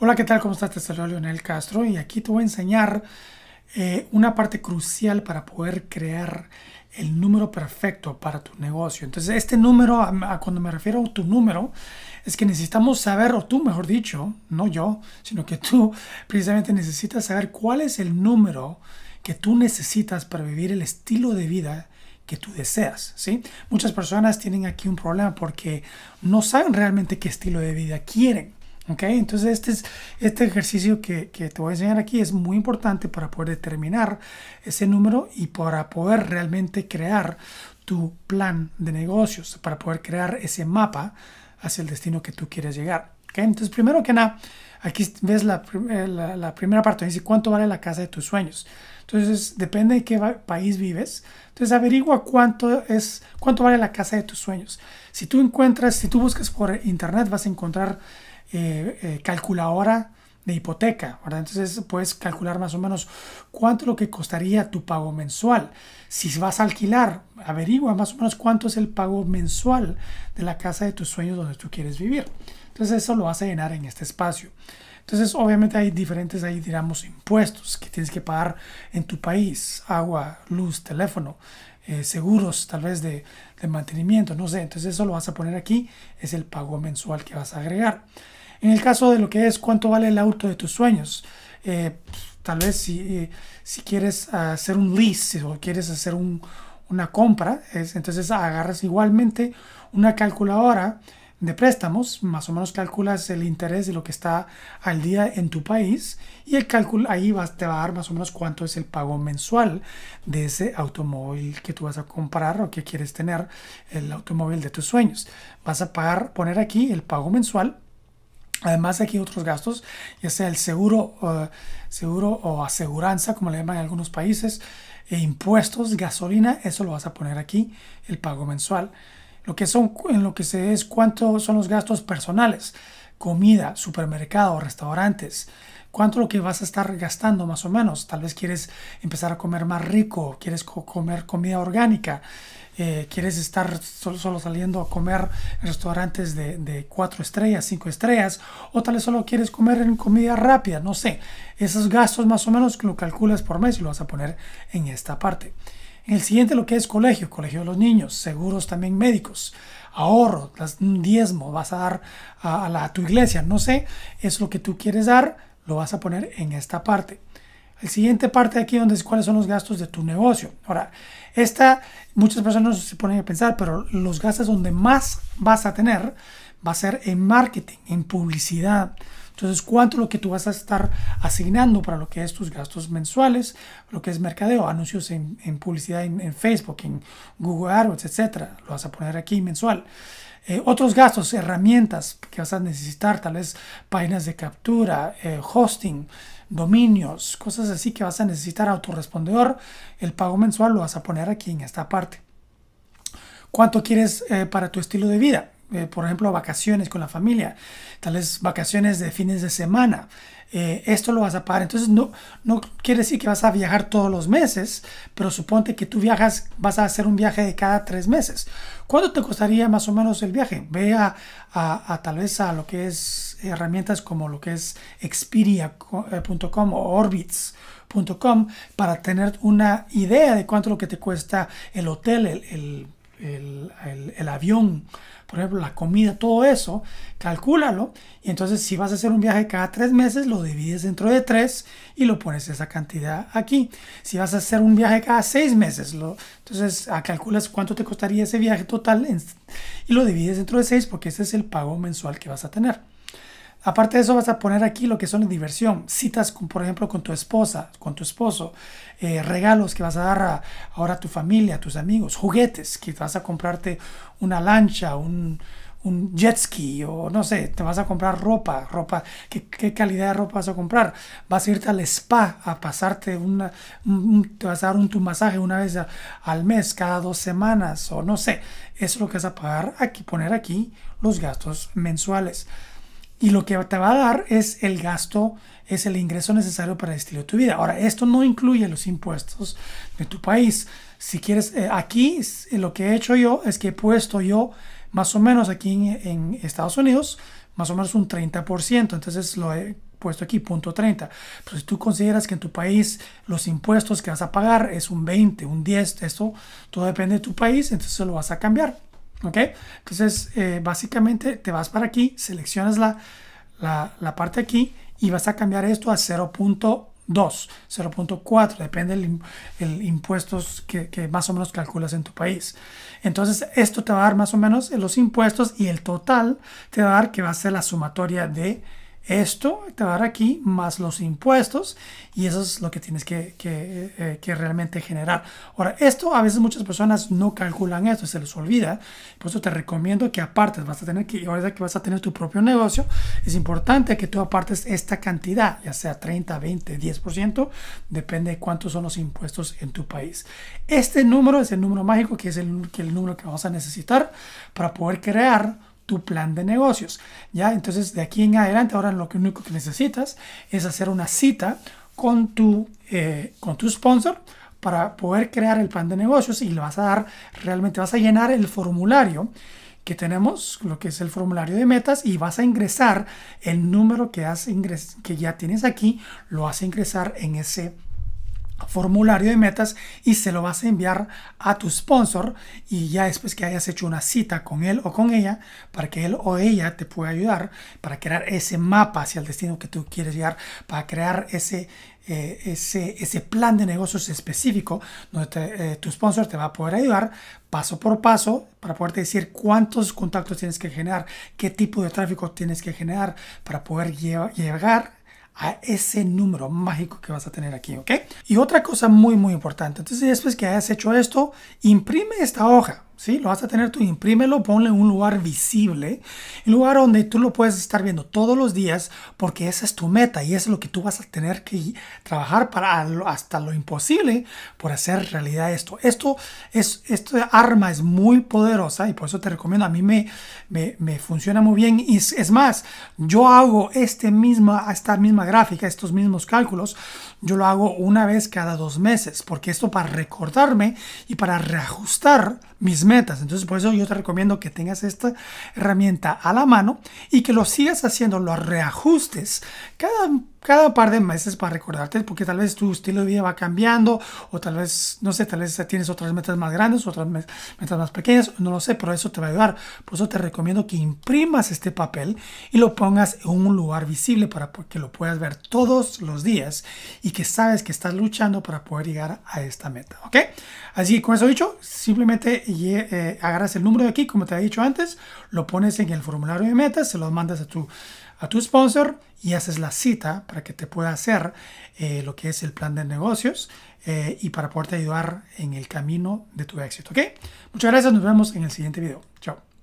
Hola, ¿qué tal? ¿Cómo estás? Te saluda Leonel Castro y aquí te voy a enseñar eh, una parte crucial para poder crear el número perfecto para tu negocio. Entonces, este número, cuando me refiero a tu número, es que necesitamos saber, o tú mejor dicho, no yo, sino que tú precisamente necesitas saber cuál es el número que tú necesitas para vivir el estilo de vida que tú deseas, ¿sí? Muchas personas tienen aquí un problema porque no saben realmente qué estilo de vida quieren. Okay, entonces este, es, este ejercicio que, que, te voy a enseñar aquí es muy importante para poder determinar ese número y para poder realmente crear tu plan de negocios, para poder crear ese mapa hacia el destino que tú quieres llegar. Okay, entonces primero que nada, aquí ves la, eh, la, primera parte, dice cuánto vale la casa de tus sueños. Entonces depende de qué país vives. Entonces averigua cuánto es, cuánto vale la casa de tus sueños. Si tú encuentras, si tú buscas por internet, vas a encontrar eh, eh, calculadora de hipoteca, Entonces puedes calcular más o menos cuánto lo que costaría tu pago mensual. Si vas a alquilar, averigua más o menos cuánto es el pago mensual de la casa de tus sueños donde tú quieres vivir. Entonces eso lo vas a llenar en este espacio. Entonces obviamente hay diferentes, ahí digamos, impuestos que tienes que pagar en tu país, agua, luz, teléfono, eh, seguros tal vez de mantenimiento, no sé. Entonces eso lo vas a poner aquí, es el pago mensual que vas a agregar. En el caso de lo que es cuánto vale el auto de tus sueños, eh, tal vez eh, si, quieres hacer un lease o quieres hacer una compra, es, entonces agarras igualmente una calculadora de préstamos, más o menos calculas el interés de lo que está al día en tu país y el cálculo ahí vas, te va a dar más o menos cuánto es el pago mensual de ese automóvil que tú vas a comprar o que quieres tener, el automóvil de tus sueños. Vas a pagar, poner aquí el pago mensual Además aquí otros gastos, ya sea el seguro, eh, seguro o aseguranza, como le llaman en algunos países, e impuestos, gasolina, eso lo vas a poner aquí, el pago mensual. Lo que son, en lo que se ve es cuánto son los gastos personales, comida, supermercado, restaurantes, cuánto lo que vas a estar gastando más o menos. Tal vez quieres empezar a comer más rico, quieres comer comida orgánica, eh, quieres estar solo, saliendo a comer en restaurantes de, cuatro estrellas, cinco estrellas, o tal vez solo quieres comer en comida rápida, no sé. Esos gastos más o menos que lo calculas por mes y lo vas a poner en esta parte. En el siguiente lo que es colegio, colegio de los niños, seguros también médicos, ahorro, diezmo, vas a dar a, la, a tu iglesia, no sé, es lo que tú quieres dar, lo vas a poner en esta parte. El siguiente parte de aquí donde es cuáles son los gastos de tu negocio. Ahora, esta muchas personas se ponen a pensar, pero los gastos donde más vas a tener va a ser en marketing, en publicidad. Entonces, ¿cuánto es lo que tú vas a estar asignando para lo que es tus gastos mensuales, lo que es mercadeo, anuncios en, publicidad en, Facebook, en Google AdWords, etcétera? Lo vas a poner aquí mensual. Eh, otros gastos, herramientas que vas a necesitar, tal vez páginas de captura, eh, hosting, dominios, cosas así que vas a necesitar autorrespondedor, el pago mensual lo vas a poner aquí en esta parte. ¿Cuánto quieres eh, para tu estilo de vida? Eh, por ejemplo, vacaciones con la familia, tal vez vacaciones de fines de semana. Eh, esto lo vas a pagar. Entonces, no, no quiere decir que vas a viajar todos los meses, pero suponte que tú viajas, vas a hacer un viaje de cada tres meses. ¿Cuánto te costaría más o menos el viaje? Ve a, tal vez a lo que es herramientas como lo que es Expedia.com eh, o orbits.com para tener una idea de cuánto lo que te cuesta el hotel, el el, avión, por ejemplo, la comida, todo eso, calcúlalo. Y entonces si vas a hacer un viaje cada tres meses, lo divides dentro de tres y lo pones esa cantidad aquí. Si vas a hacer un viaje cada seis meses, lo, entonces ah, calculas cuánto te costaría ese viaje total y lo divides dentro de seis porque ese es el pago mensual que vas a tener. Aparte de eso, vas a poner aquí lo que son diversión, citas, con, por ejemplo, con tu esposa, con tu esposo, eh, regalos que vas a dar ahora a tu familia, a tus amigos, juguetes, que vas a comprarte una lancha, un, un jet ski o no sé, te vas a comprar ropa, ropa, ¿qué, calidad de ropa vas a comprar? Vas a irte al spa a pasarte una, te vas a dar un tu masaje una vez al mes, cada dos semanas o no sé, eso es lo que vas a pagar aquí, poner aquí los gastos mensuales y lo que te va a dar es el gasto, es el ingreso necesario para el estilo de tu vida. Ahora, esto no incluye los impuestos de tu país. Si quieres, eh, aquí eh, lo que he hecho yo es que he puesto yo más o menos aquí en, Estados Unidos, más o menos un 30%. Entonces lo he puesto aquí, punto 30. Pero si tú consideras que en tu país los impuestos que vas a pagar es un 20, un 10, esto todo depende de tu país, entonces lo vas a cambiar. ¿Ok? Entonces, eh, básicamente te vas para aquí, seleccionas la, la, la, parte aquí y vas a cambiar esto a 0.2, 0.4, depende del el impuestos que, que, más o menos calculas en tu país. Entonces, esto te va a dar más o menos los impuestos y el total te va a dar que va a ser la sumatoria de esto, te dar aquí, más los impuestos, y eso es lo que tienes eh, eh, que, realmente generar. Ahora, esto a veces muchas personas no calculan esto, se les olvida, por eso te recomiendo que apartes, vas a tener que, ahora que vas a tener tu propio negocio, es importante que tú apartes esta cantidad, ya sea 30, 20, 10%, depende de cuántos son los impuestos en tu país. Este número es el número mágico, que es el, el número que vamos a necesitar para poder crear tu plan de negocios. ¿ya? Entonces, de aquí en adelante, ahora lo único que necesitas es hacer una cita con tu, eh, con tu sponsor para poder crear el plan de negocios y le vas a dar, realmente vas a llenar el formulario que tenemos, lo que es el formulario de metas, y vas a ingresar el número que, que ya tienes aquí, lo vas a ingresar en ese formulario de metas y se lo vas a enviar a tu sponsor y ya después que hayas hecho una cita con él o con ella para que él o ella te pueda ayudar para crear ese mapa hacia el destino que tú quieres llegar para crear ese eh, ese, ese, plan de negocios específico donde eh, tu sponsor te va a poder ayudar paso por paso para poder decir cuántos contactos tienes que generar, qué tipo de tráfico tienes que generar para poder llegar a ese número mágico que vas a tener aquí, ¿ok? Y otra cosa muy, muy importante. Entonces, después que hayas hecho esto, imprime esta hoja. ¿sí? Lo vas a tener tú, imprímelo, ponle en un lugar visible, un lugar donde tú lo puedes estar viendo todos los días, porque esa es tu meta y es lo que tú vas a tener que trabajar para hasta lo imposible por hacer realidad esto. Esto es, esta arma es muy poderosa y por eso te recomiendo, a mí me, me, funciona muy bien y es, más, yo hago este misma, esta misma gráfica, estos mismos cálculos, yo lo hago una vez cada dos meses, porque esto para recordarme y para reajustar mis metas. Entonces, por eso yo te recomiendo que tengas esta herramienta a la mano y que lo sigas haciendo, los reajustes cada, cada par de meses para recordarte, porque tal vez tu estilo de vida va cambiando o tal vez, no sé, tal vez tienes otras metas más grandes, otras metas más pequeñas, no lo sé, pero eso te va a ayudar. Por eso te recomiendo que imprimas este papel y lo pongas en un lugar visible para que lo puedas ver todos los días y que sabes que estás luchando para poder llegar a esta meta, ¿ok? Así que con eso dicho, simplemente y eh, eh, agarras el número de aquí, como te he dicho antes, lo pones en el formulario de metas, se lo mandas a tu, a tu sponsor y haces la cita para que te pueda hacer eh, lo que es el plan de negocios y para poderte ayudar en el camino de tu éxito. ¿Ok? Muchas gracias, nos vemos en el siguiente video. Chao.